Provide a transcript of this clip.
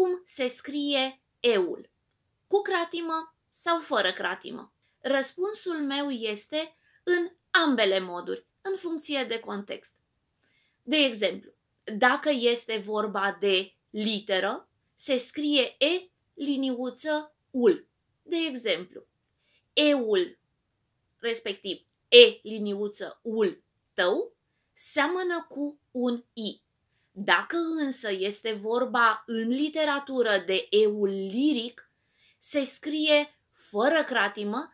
cum se scrie eul? Cu cratimă sau fără cratimă? Răspunsul meu este în ambele moduri, în funcție de context. De exemplu, dacă este vorba de literă, se scrie E liniuță ul. De exemplu, eul, respectiv E liniuță ul tău, seamănă cu un I. Dacă însă este vorba în literatură de eul liric, se scrie fără cratimă